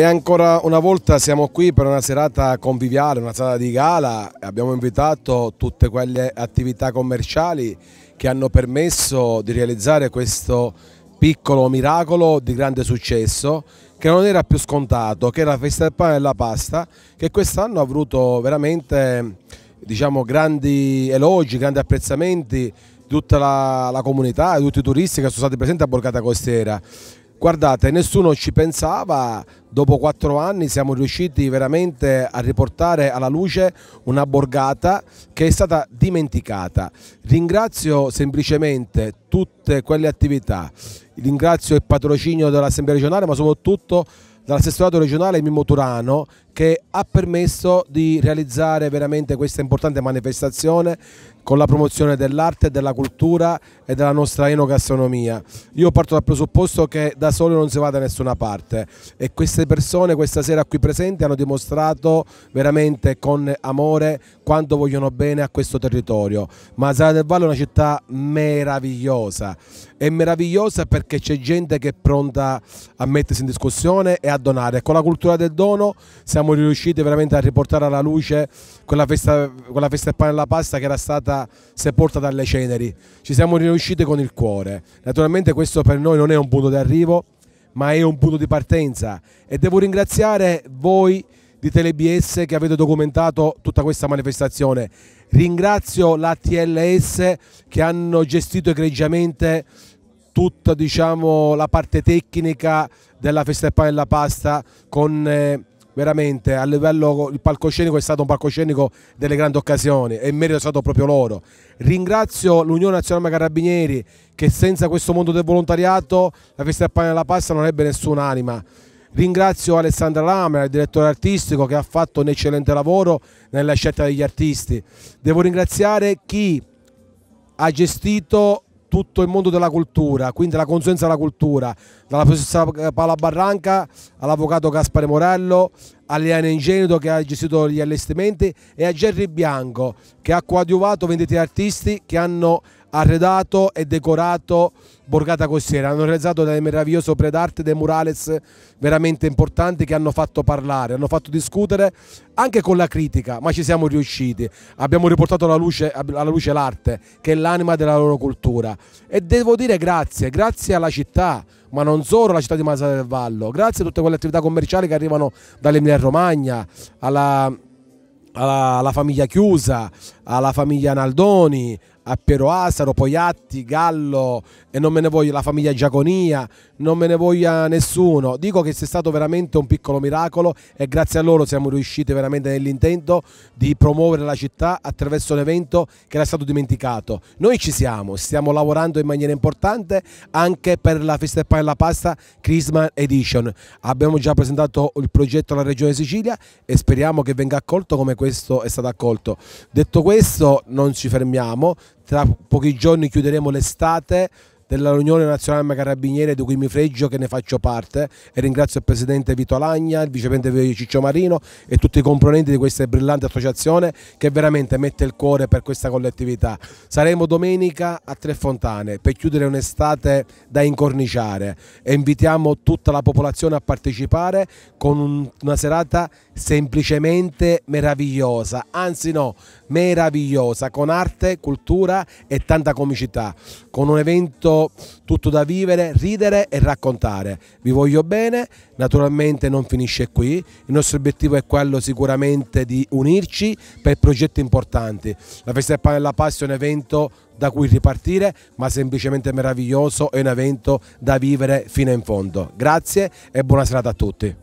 E ancora una volta siamo qui per una serata conviviale, una serata di gala. Abbiamo invitato tutte quelle attività commerciali che hanno permesso di realizzare questo piccolo miracolo di grande successo che non era più scontato, che era la festa del pane e della pasta, che quest'anno ha avuto veramente diciamo, grandi elogi, grandi apprezzamenti di tutta la, la comunità, di tutti i turisti che sono stati presenti a Borgata Costiera. Guardate, nessuno ci pensava, dopo quattro anni siamo riusciti veramente a riportare alla luce una borgata che è stata dimenticata. Ringrazio semplicemente tutte quelle attività, ringrazio il patrocinio dell'Assemblea regionale ma soprattutto dall'assessorato regionale Mimo Turano che ha permesso di realizzare veramente questa importante manifestazione con la promozione dell'arte, della cultura e della nostra enogastronomia. Io parto dal presupposto che da solo non si va da nessuna parte e queste persone questa sera qui presenti hanno dimostrato veramente con amore quanto vogliono bene a questo territorio. Ma Sala del Valle è una città meravigliosa, è meravigliosa perché c'è gente che è pronta a mettersi in discussione e a donare. Con la cultura del dono siamo siamo riusciti veramente a riportare alla luce quella festa, quella festa e pane alla pasta che era stata sepolta dalle ceneri. Ci siamo riusciti con il cuore. Naturalmente questo per noi non è un punto di arrivo, ma è un punto di partenza e devo ringraziare voi di TeleBS che avete documentato tutta questa manifestazione. Ringrazio la TLS che hanno gestito egregiamente tutta diciamo, la parte tecnica della festa e pane e la pasta con eh, veramente a livello il palcoscenico è stato un palcoscenico delle grandi occasioni e il merito è stato proprio loro. Ringrazio l'Unione Nazionale Carabinieri che senza questo mondo del volontariato la festa del pane della pasta non ebbe nessun'anima. Ringrazio Alessandra Lamera, il direttore artistico che ha fatto un eccellente lavoro nella scelta degli artisti. Devo ringraziare chi ha gestito tutto il mondo della cultura, quindi la consulenza della cultura, dalla professoressa Paola Barranca all'avvocato Gaspare Morello, all'Iana Ingenito che ha gestito gli allestimenti e a Gerry Bianco che ha coadiuvato 23 artisti che hanno arredato e decorato borgata costiera. Hanno realizzato del meraviglioso predarte dei murales veramente importanti che hanno fatto parlare, hanno fatto discutere anche con la critica, ma ci siamo riusciti. Abbiamo riportato alla luce, luce l'arte, che è l'anima della loro cultura. E devo dire grazie, grazie alla città, ma non solo alla città di Masa del Vallo, grazie a tutte quelle attività commerciali che arrivano dall'Emilia Romagna, alla alla, alla, famiglia Chiusa, alla famiglia Naldoni, a Piero Asaro, Poiatti, Gallo e non me ne voglio la famiglia Giaconia, non me ne voglia nessuno. Dico che sia stato veramente un piccolo miracolo e grazie a loro siamo riusciti veramente nell'intento di promuovere la città attraverso un evento che era stato dimenticato. Noi ci siamo, stiamo lavorando in maniera importante anche per la festa del pane e la pasta Christmas Edition. Abbiamo già presentato il progetto alla Regione Sicilia e speriamo che venga accolto come questo è stato accolto. Detto questo non ci fermiamo, tra pochi giorni chiuderemo l'estate della Unione Nazionale Carabinieri di cui mi fregio che ne faccio parte e ringrazio il presidente Vito Lagna, il vicepresidente Ciccio Marino e tutti i componenti di questa brillante associazione che veramente mette il cuore per questa collettività. Saremo domenica a Tre Fontane per chiudere un'estate da incorniciare e invitiamo tutta la popolazione a partecipare con una serata semplicemente meravigliosa, anzi no, meravigliosa, con arte, cultura e tanta comicità, con un evento tutto da vivere, ridere e raccontare. Vi voglio bene, naturalmente non finisce qui, il nostro obiettivo è quello sicuramente di unirci per progetti importanti. La Festa del Pane e della Pasta è un evento da cui ripartire, ma semplicemente meraviglioso, è un evento da vivere fino in fondo. Grazie e buona serata a tutti.